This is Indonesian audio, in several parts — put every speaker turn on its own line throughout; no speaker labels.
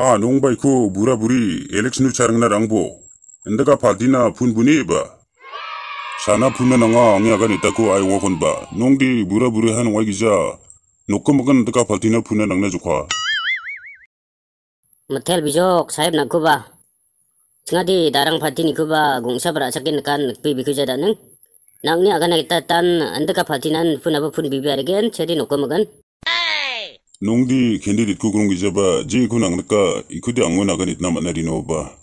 아 농바이코 무라부리 엘렉스누 차랑나 랑보 엔데가 파디나 분분이바 사나 분면 a n a 앙야간 있다고 아이고 건바 농디 무라부리 한 와기자 노컴먹은 데가 파디나 분면 a n a 좋과
마텔 비족 사입 나쿠바 등아디 나랑 파티니 그바 공사을 아삭겐간 비비 그자다는 낭니 아가나겠다 딴 안드가 파티난 분아부 분 비비아르겐 체리 놓고 먹은
농디 겐디릿 구그롱 기자바 지구 낭나까 이쿠디 앙고 나가닛 나마나리노바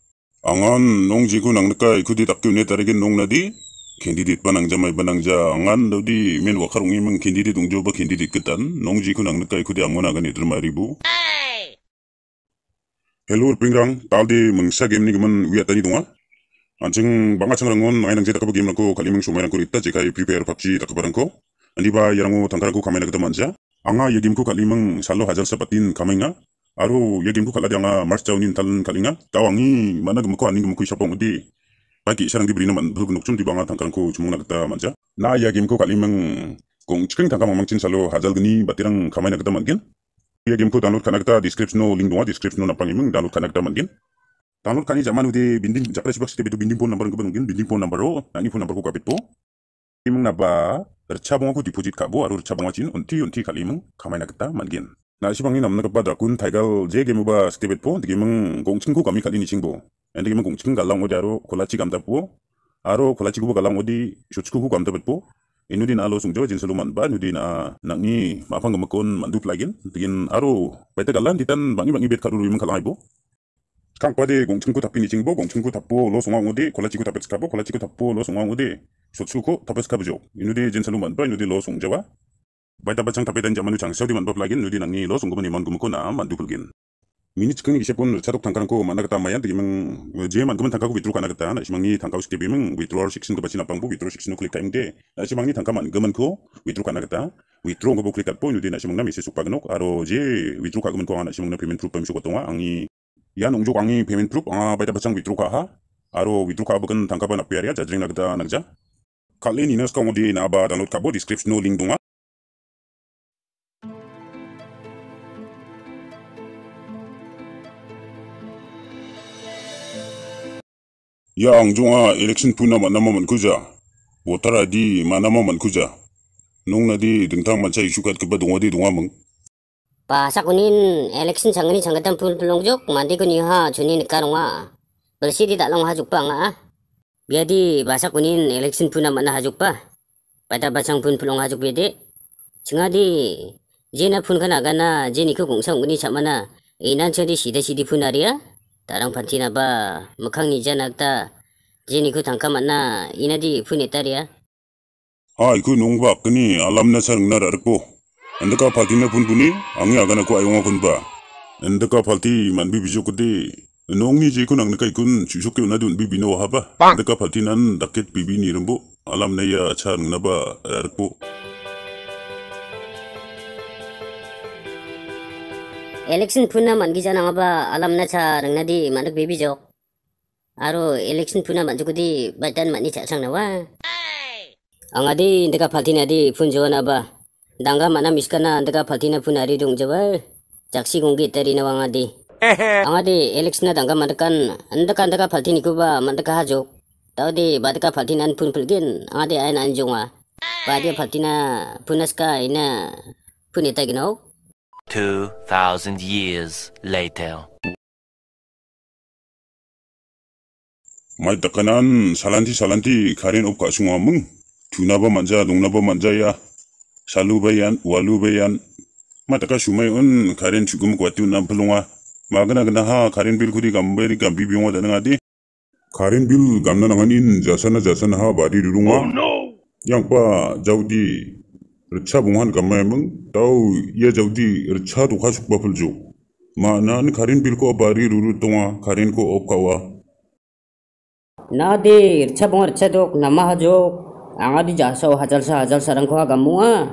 앙안 농지구 낭나까 이쿠디 답교네 따르게 농나디 겐디릿 바낭자마이 바낭자 앙안 너디 멘 와카롱이면 겐디릿 웅조바 겐디릿 끝단 농지구 낭나까 이쿠디 앙고 나가닛 마리부 헬로 빙강 딸디 멍사 겜니그만 위아따니 동아 안칭 방아창랑은 아이낭제 다카바 겜랑고 갈리밍 쇼마이랑고 있다 제가 프리페어 밥지 다카바랑고 아니바 야랑고 단카랑고 카메라가 만자 anga yegimku kalimang salo hajar sapatin kamainga aru yegimku kaladi anga mars jaunin talan kalinga tawangi mana gemku ani gemku isapong di bagi sarang diberi naman beluk nukcum di banga tangkangku cumung nagta manja na yegimku kalimang kung cikeng mamang mamangcin salo hajar geni batirang kamai mangin mangkin yegimku download kanagta description no link dunga description no napang imang download kanagta mangin download kani zaman ude binding japres box tebetu binding phone number ngebang binding phone number o nangi phone number ku kapit po imang napa aku dipujit kabo aru rchabongo chin unti unti kalimu kamaina kita mangin. Na sibangi amna kepada kun taigal jege muba stebet po digimeng gongchingku kami kali ni cingbo. Endi gimeng gongching galang odi aru kolaci gamta po. Aru kolaci kubu galang odi shutsku ku gamta po. Inudin alo sungjo jin seluman ba nudin a nangi mapang gemekon mandut lagin. Digin aru bete di tan, bangi bangi bet karu rimeng kalang ibo. Kang kwade tapi ni chingbo gongchingku tapo lo sungang odi kolachi ku tapet skabo kolachi ku tapo lo sungang odi. Shotsuko Tapeskabjo, Inudi Jinsalu Manpa, Inudi Lo jawa Baita Bachang Tapetan Jamanu Chang, Saudi Manpa Plugin, Nudi Nangi Lo Sungkumani Mangumuko Na Mandupulgin. Minich Kung Ishapun Chatok Tankanko Manakata Mayan, Jimang Jeman Kuman Tankaku Vitru Kanakata, Shimangi Tankau Skibimang, Vitru Shixin Kabachina Pambu, Vitru Shixin Klik Time Day, Shimangi Tankaman Gamanko, Vitru Kanakata, Vitru Ngobu Klikat Po, Nudi Nashimang Nami Supagnok, Aro J, Vitru Kagumanko, Nashimang Napimin Trupam Shokotonga, Angi ya Ongjo Angi Payment Trup, Baita Bachang Vitru Kaha, Aro Vitru Kabakan Tankaban Apiaria, Jajring Nagda Nagja. Ka leni sekarang kan di na ba dan lot ka body script no link dunga. Ya ang election pun nama nama mankuja, kuja. Wotara di mana nama mankuja, Nung nadi tentang macam isu kat sukat ke di dunga mung.
Pasakunin election sangani sangatan sangat pulong jok mandi kuni ha juni nikarunga, Bersih tidak long ha jupang ah. Biadi basak u n i n election puna mana hajuk pa. Pada basang pun pulong hajuk biadi. Cengadi jena pun kana g a n a jeni ke gongsang kuni chamana. Inan c h a d i sida sidi pun aria. Tarang pantina ba mukang ni janak ta. Jeni ku tangka mana inadi pun etaria.
Hai ku n u n g b a k kuni alam na s a n g nararko. Andaka patina pun puni angi agana ku ayonga kun ba. Andaka palti manbi bisu kudi Nongi jiko nang nakai kun c h i s o k kyo na dun bibino haba. Daka patinan daket bibini rembo. Alam na ya c h achar erpo. naba
n g e e l a naba g d i m a n k i i b j o rakbo. o election n p u man u u d i a a mani cha chang nawa. Angadi d n 엘렉션 푸 i 만 a 잖아 아바 n 람나차 a 나 a n a 비비죠 아로 엘렉 a 푸나 만주고디 a 단 많이 자상 나와 앙아디 내가 팔티나디 푼조나 봐 당가 만 a l jaksi k o n g 나 i t a 발 i nawa ngadi. Amadi Alex na tangga mandekan, anda kan taka falti nikuba mantaka hajo. Tau di batka falti nan pun pulgin amadi ayan anjunga. Badia falti na punaska ina punita ginau.
Two thousand years later. Mai takanan salanti salanti karen upka semua mung. Tunaba manja tunaba manja ya. salubayan walubayan, walu Mataka sumai un karen sugum kwatu nampelunga. magana na ha karin bil kudi kam beri kam bibi mo dana ngadi karin bil kam na nangan in jasana jasana ha badi durunga oh no yang pa jaudi rcha bunghan kam ma emang tau ye jaudi rcha du khasuk bapul jo ma nan karin bil ko bari ruru tunga karin ko op kawa
na de rcha bungar rcha dok nama ha jok angadi jaso hajalsa hajalsa rangko gamunga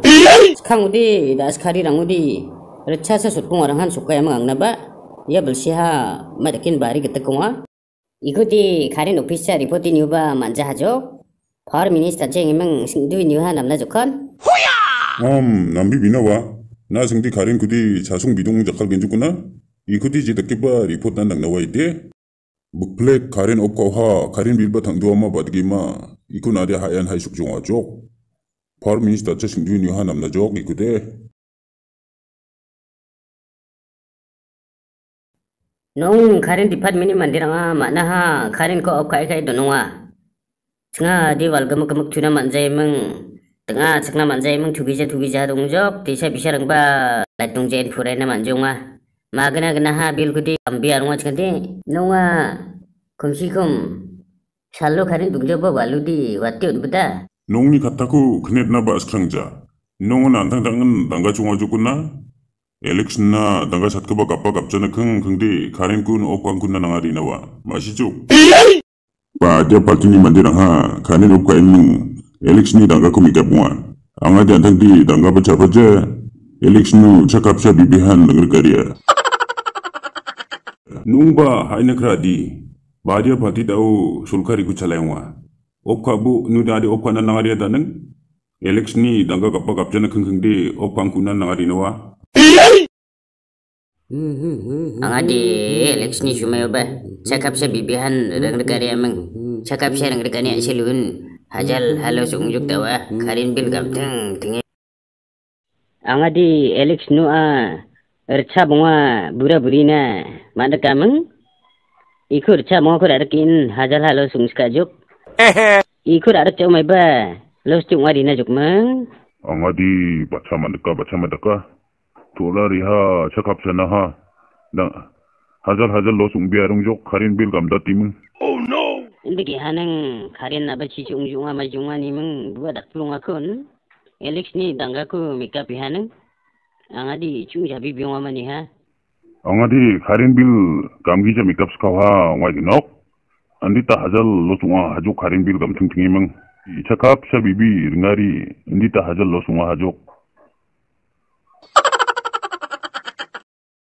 khangudi das khari rangudi rcha se sutpung arang han sukka emang angna ba 여불시하 마르킨 바리게 뜨공아 이거디 가린 오피셜 리포팅 유바 만자 하죠 바로 미니스터 쟁이면 승두인 유하 남나 좋건
호야 음 남비 미나와 나 승디 가린 그디 자송 미동 작가 괜찮구나 이 그디 지덕기바 리포트 난낙 나와 이디 묵플렉 가린 옥과화 가린 밀바 당도아마 바드기마 이코 나대 하얀 하이숙 종아 쪽 바로 미니스터 쟁 승두인 유하 남나 쪽 이그대
nong karin dipat mini mandiranga manaha karin ko op kai kai dononga tinga di wal gamak gamak tuna manjai meng tinga chakna manjai meng thugija thugija dongjok tisa bisarang ba lat dongjain phuraina manjonga magana gana ha bilgudi ambi arunga chkandi nonga kumsikum 살로 가는 동접어 말루디 왔대 온보다
농니 같다고 그네나 바스크랑자 농은 안당당은 난가 종아주구나 Alex na tangga saat kebak apa kap jana keng di karen kun ok kang kun na nangari na wa masih cuk. ha karen ok Alex ni tangga kumi kap muan. Angga tangga pecah Alex nu cakap bibihan negeri karya. Nung hai nak radi ba tau sulkari ku calai wa. Ok ada ok kang Alex ni tangga kapak kap jana keng keng di ok
angadi lexni shumayo ya, ba Cakap sa bibihan rang rekari amang Cakap sa rang rekani asilun hajal halo sungjuk tawa ah. karin bil gamteng tingi angadi alex nua ah. ercha bunga bura burina mana kamang ikur cha mo ko rakin hajal halo sungska juk ikur arak chau mai ba los tu ngari na juk mang
angadi bacha mandaka baca mandaka tu'lariha cakap ha. Nah, hazal-hazal losung biarung jok karin bil gam datimung. Oh no!
Lagi haneng karin apa cici ungjunga majunga ni mung dua dak pelunga kun. Alex ni danggaku mika pihanang. Angadi cung jabi biunga mani ha.
Angadi karin bil gam gija mika skawa wadi nok. Andi ta hazal losunga hajuk karin bil gam tingtingi mung. Cakap sabibi ringari andi ta hazal losunga hajuk.